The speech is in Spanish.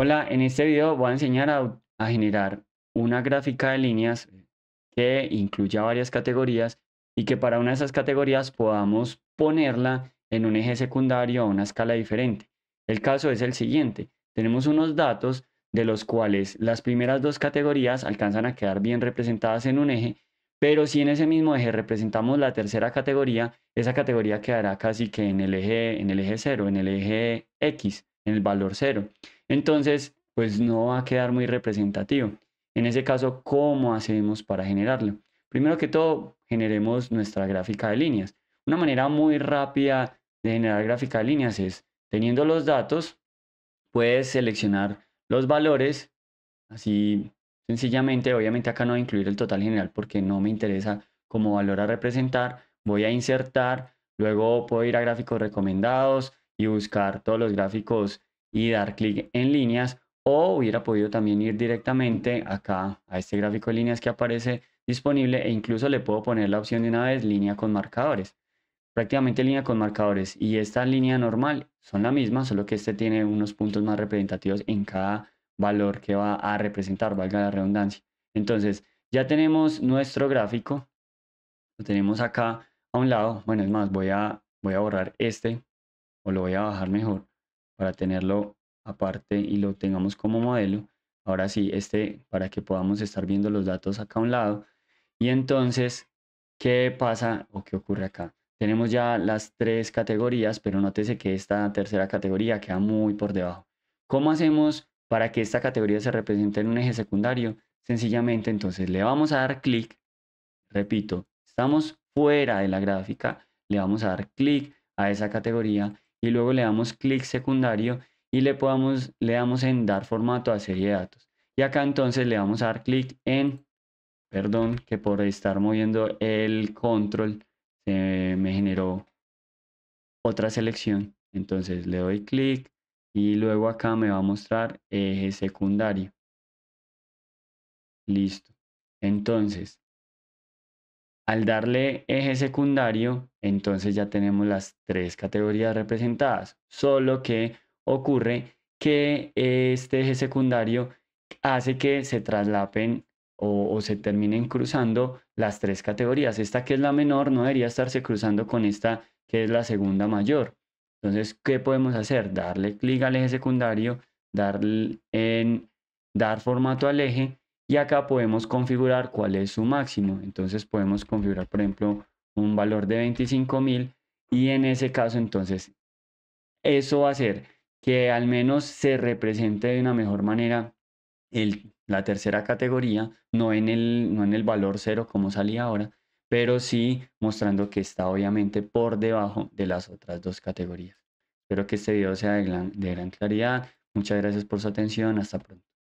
Hola, en este video voy a enseñar a, generar una gráfica de líneas que incluya varias categorías y que para una de esas categorías podamos ponerla en un eje secundario a una escala diferente. El caso es el siguiente, tenemos unos datos de los cuales las primeras dos categorías alcanzan a quedar bien representadas en un eje, pero si en ese mismo eje representamos la tercera categoría, esa categoría quedará casi que en el eje, en el eje 0, en el eje X el valor cero, Entonces, pues no va a quedar muy representativo. En ese caso, ¿cómo hacemos para generarlo? Primero que todo, generemos nuestra gráfica de líneas. Una manera muy rápida de generar gráfica de líneas es, teniendo los datos, puedes seleccionar los valores, así sencillamente, obviamente acá no voy a incluir el total general porque no me interesa como valor a representar, voy a insertar, luego puedo ir a gráficos recomendados y buscar todos los gráficos y dar clic en líneas o hubiera podido también ir directamente acá a este gráfico de líneas que aparece disponible e incluso le puedo poner la opción de una vez línea con marcadores. Prácticamente línea con marcadores y esta línea normal son la misma, solo que este tiene unos puntos más representativos en cada valor que va a representar, valga la redundancia. Entonces, ya tenemos nuestro gráfico, lo tenemos acá a un lado, bueno, es más, voy a, voy a borrar este o lo voy a bajar mejor para tenerlo aparte y lo tengamos como modelo. Ahora sí, este para que podamos estar viendo los datos acá a un lado. Y entonces, ¿qué pasa o qué ocurre acá? Tenemos ya las tres categorías, pero nótese que esta tercera categoría queda muy por debajo. ¿Cómo hacemos para que esta categoría se represente en un eje secundario? Sencillamente, entonces le vamos a dar clic. Repito, estamos fuera de la gráfica, le vamos a dar clic a esa categoría y luego le damos clic secundario y le, podamos, le damos en dar formato a serie de datos. Y acá entonces le vamos a dar clic en, perdón que por estar moviendo el control me generó otra selección. Entonces le doy clic y luego acá me va a mostrar eje secundario. Listo. Entonces, al darle eje secundario, entonces ya tenemos las tres categorías representadas, solo que ocurre que eh, este eje secundario hace que se traslapen o, se terminen cruzando las tres categorías. Esta que es la menor no debería estarse cruzando con esta que es la segunda mayor. Entonces, ¿qué podemos hacer? Darle clic al eje secundario, en, dar formato al eje y acá podemos configurar cuál es su máximo. Entonces podemos configurar, por ejemplo, un valor de 25.000 y en ese caso entonces eso va a hacer que al menos se represente de una mejor manera la tercera categoría, no en, el, en el valor cero como salía ahora, pero sí mostrando que está obviamente por debajo de las otras dos categorías. Espero que este video sea de gran claridad. Muchas gracias por su atención. Hasta pronto.